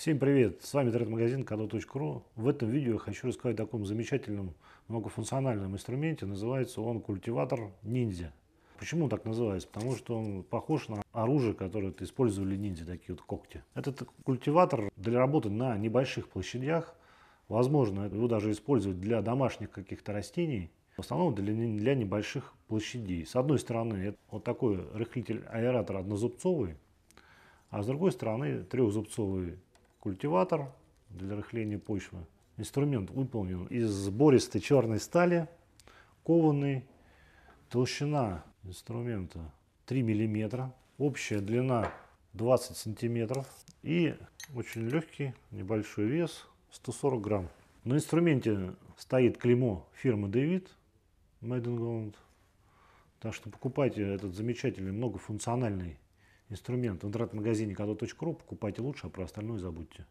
Всем привет! С вами интернет-магазин Кадо.ру. В этом видео я хочу рассказать о таком замечательном многофункциональном инструменте. Называется он культиватор ниндзя. Почему он так называется? Потому что он похож на оружие, которое использовали ниндзя, такие вот когти. Этот культиватор для работы на небольших площадях. Возможно, его даже использовать для домашних каких-то растений. В основном для, для небольших площадей. С одной стороны, это вот такой рыхлитель-аэратор однозубцовый, а с другой стороны трехзубцовый культиватор для рыхления почвы. Инструмент выполнен из сбористой черной стали, кованный. Толщина инструмента 3 мм, общая длина 20 сантиметров и очень легкий небольшой вес 140 грамм. На инструменте стоит клеймо фирмы David Made Так что покупайте этот замечательный многофункциональный инструмент. В интернет-магазине кадо.ру покупайте лучше, а про остальное забудьте.